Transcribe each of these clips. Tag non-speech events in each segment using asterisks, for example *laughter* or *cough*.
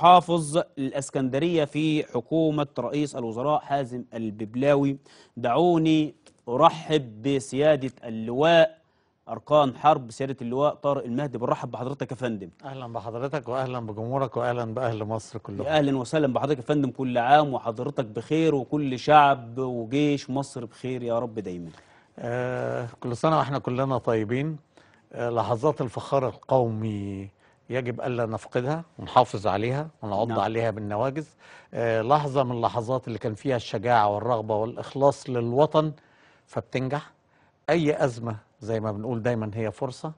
حافظ الاسكندريه في حكومه رئيس الوزراء حازم الببلاوي دعوني ارحب بسياده اللواء أرقام حرب سياده اللواء طارق المهدي بنرحب بحضرتك يا فندم اهلا بحضرتك واهلا بجمهورك واهلا باهل مصر كلهم اهلا وسهلا بحضرتك يا فندم كل عام وحضرتك بخير وكل شعب وجيش مصر بخير يا رب دايما آه كل سنه واحنا كلنا طيبين آه لحظات الفخار القومي يجب ألا نفقدها ونحافظ عليها ونعض نعم. عليها بالنواجذ آه لحظة من اللحظات اللي كان فيها الشجاعة والرغبة والإخلاص للوطن فبتنجح أي أزمة زي ما بنقول دايما هي فرصة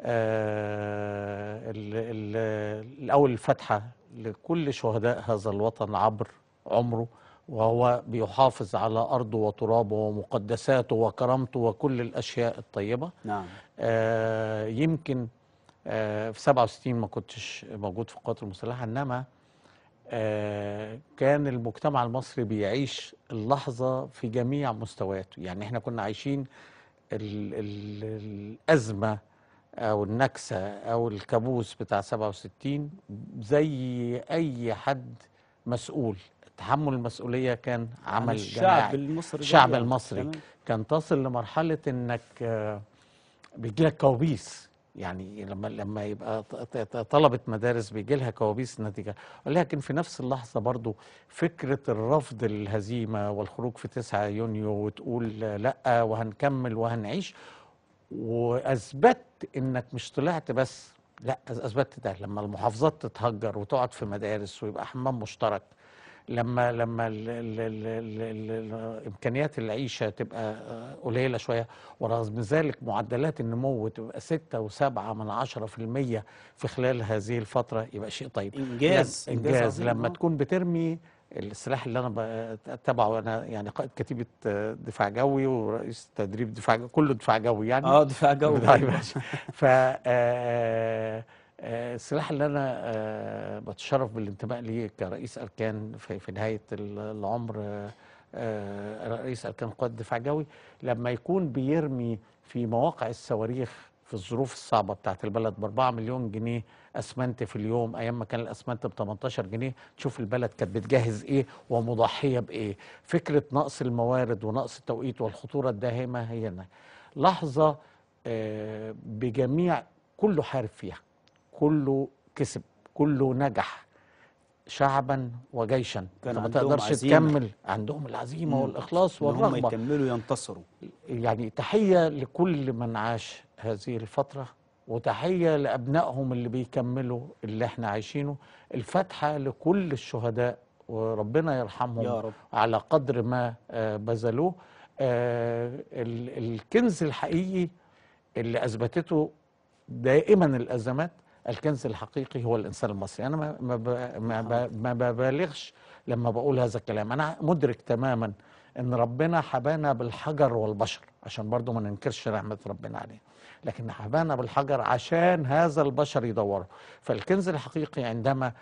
آه الأول الفتحة لكل شهداء هذا الوطن عبر عمره وهو بيحافظ على أرضه وترابه ومقدساته وكرامته وكل الأشياء الطيبة نعم. آه يمكن آه، في 67 ما كنتش موجود في القوات المسلحه انما آه، كان المجتمع المصري بيعيش اللحظه في جميع مستوياته يعني احنا كنا عايشين الازمه او النكسه او الكابوس بتاع 67 زي اي حد مسؤول تحمل المسؤوليه كان يعني عمل يعني الشعب جماعي المصري الشعب يعني المصري كان تصل لمرحله انك آه، بيجيلك كوابيس يعني لما لما يبقى طلبه مدارس بيجي لها كوابيس نتيجه ولكن في نفس اللحظه برضو فكره الرفض الهزيمه والخروج في 9 يونيو وتقول لا وهنكمل وهنعيش واثبت انك مش طلعت بس لا اثبتت ده لما المحافظات تتهجر وتقعد في مدارس ويبقى حمام مشترك لما لما ال ال ال ال ال امكانيات العيشه تبقى آه، قليله شويه ورغم ذلك معدلات النمو تبقى 6 و7 من 10% في خلال هذه الفتره يبقى شيء طيب انجاز انجاز, إنجاز لما آه. تكون بترمي السلاح اللي انا بتبعه انا يعني قائد كتيبه آه، دفاع جوي ورئيس تدريب دفاع كله دفاع جوي يعني اه دفاع جوي *laughs* طيب. أيوه. ف السلاح آه، اللي انا آه، بتشرف بالانتماء ليه كرئيس اركان في نهايه العمر آه، رئيس اركان قوات الدفاع الجوي لما يكون بيرمي في مواقع الصواريخ في الظروف الصعبه بتاعت البلد ب 4 مليون جنيه اسمنت في اليوم ايام ما كان الاسمنت ب 18 جنيه تشوف البلد كانت بتجهز ايه ومضحيه بايه فكره نقص الموارد ونقص التوقيت والخطوره الداهمه هي لحظه بجميع كله حارب فيها كله كسب كله نجح شعبا وجيشا كان ما تقدرش تكمل عندهم العزيمه والاخلاص والرغبه هم يكملوا ينتصروا يعني تحيه لكل من عاش هذه الفتره وتحيه لابنائهم اللي بيكملوا اللي احنا عايشينه الفاتحه لكل الشهداء وربنا يرحمهم يا رب. على قدر ما آه، بذلوه آه، الكنز الحقيقي اللي اثبتته دائما الازمات الكنز الحقيقي هو الانسان المصري انا ما ما ما ببالغش لما بقول هذا الكلام انا مدرك تماما ان ربنا حبانا بالحجر والبشر عشان برضو ما ننكرش رحمه ربنا عليه لكن حبانا بالحجر عشان هذا البشر يدوره فالكنز الحقيقي عندما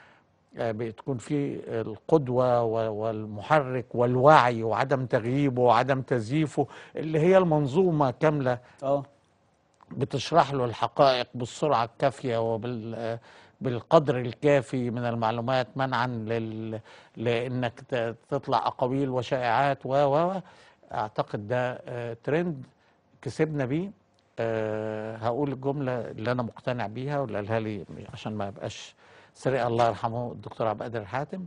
آه، بتكون في القدوة والمحرك والوعي وعدم تغييبه وعدم تزييفه اللي هي المنظومة كاملة أوه. بتشرح له الحقائق بالسرعة الكافية وبال بالقدر الكافي من المعلومات منعا لل... لانك تطلع اقاويل وشائعات و و اعتقد ده آه، ترند كسبنا بيه آه، هقول الجمله اللي انا مقتنع بيها واللي قالها لي عشان ما ابقاش سريع الله يرحمه الدكتور عبد القادر حاتم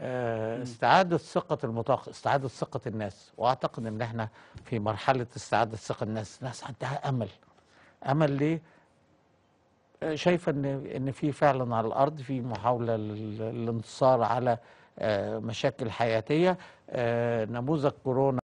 آه، استعاده ثقه المطاق استعاده ثقه الناس واعتقد ان احنا في مرحله استعاده ثقه الناس الناس عندها امل امل ليه آه، شايفه ان ان في فعلا على الارض في محاوله للانتصار على آه، مشاكل حياتيه آه، نموذج كورونا